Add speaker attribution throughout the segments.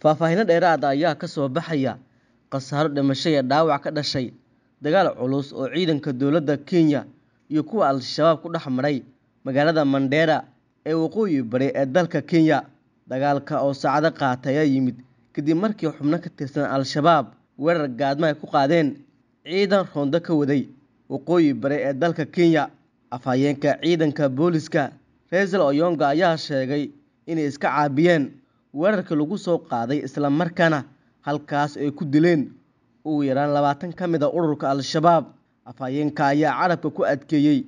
Speaker 1: Faahfaahinno dheeraada ah ayaa ka soo baxaya khasaaro dhimasho iyo dhaawac ka dhashay dagaal culus oo ciidanka dowladda Kenya iyo kuwa Al-Shabaab ku dhex maray magaalada mandheera ee waqooyi bari ee dalka Kenya. Dagaalka oo saacado qaatay ayaa yimid kadib markii xubno ka tirsan Al-Shabaab weerar gaadmo ay ku qaadeen ciidan roondo ka waday waqooyi bari ee dalka Kenya. Afhayeenka ciidanka booliska Raila oyonga ayaa sheegay inay iska caabiyeen weerarka lagu soo qaaday isla markaana halkaas ay ku dileen ugu yaraan labaatan ka mid a ah ururka al-shabaab afhayeenka ayaa carabka ku adkeeyey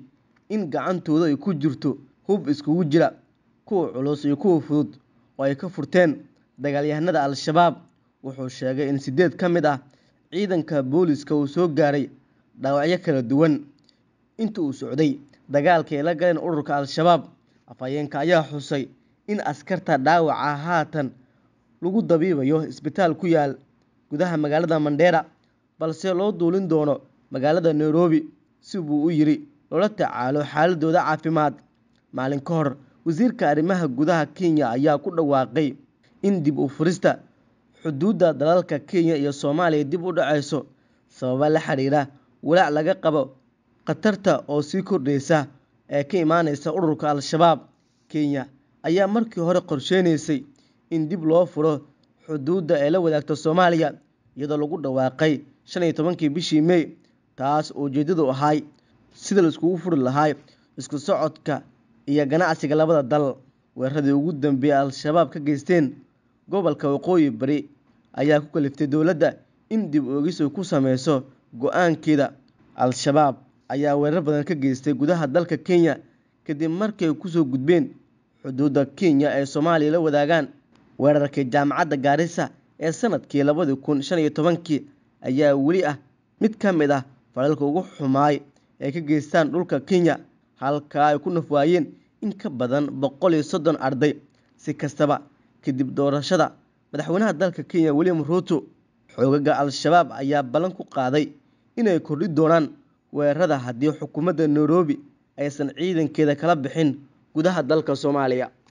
Speaker 1: in gacantooda ay ku jirto hub iskugu jira kuwa culus iyo kuwa fudud oo ay ka furteen dagaalyahanada al-shabaab wuxuu sheegay in siddeed ka mid ah ciidanka booliska uu soo gaaray dhaawacyo kala duwan inta uu socday dagaalka ay la galeen ururka al-shabaab afhayeenka ayaa xusay in askarta dhaawaca haatan lagu dabiibayo isbitaal ku yaal gudaha magaalada mandheera balse loo duulin doono magaalada nairobi si buu u yidhi loola tacaalo xaaladooda caafimaad maalin ka hor wasiirka arrimaha gudaha kenya ayaa ku dhawaaqay in dib u furista xuduudda dalalka kenya iyo soomaaliya dib u dhacayso sababa la xidhiira walaac laga qabo khatarta oo sii kordhaysa ee ka imaanaysa ururka al-shabaab kenya ayaa markii hore qorsheynaysay in dib loo furo xuduudda ay la wadaagto soomaaliya iyadoo lagu dhawaaqay shan iyo tobankii bishii mey taas oo ujeeddadu ahay sida laiskugu furi lahaay isku socodka iyo ganacsiga labada dal weeraradii ugu dambeeyey al-shabaab ka geysteen gobolka waqooyi bari ayaa ku kaliftay dowladda in dib oogis ay ku sameyso go-aankeeda al-shabaab ayaa weerar badan ka geystay gudaha dalka kenya kadib markay kusoo gudbeen xuduudda kenya ay soomaaliya la wadaagaan weerarkii jaamacadda gaarisa ee sanadkii labadii kun shan iyo tobankii ayaa weli ah mid ka mid ah falalka ugu xumaay ay ka geystaan dhulka kenya halkaa ay ku naf waayeen in ka badan boqol iyo soddon arday si kastaba kadib doorashada madaxweynaha dalka kenya william ruuto xoogaga al-shabaab ayaa ballan ku qaaday inay kordhi doonaan weerarada haddii xukuumadda nairobi aysan ciidankeeda kala bixin gudaha dalka soomaaliya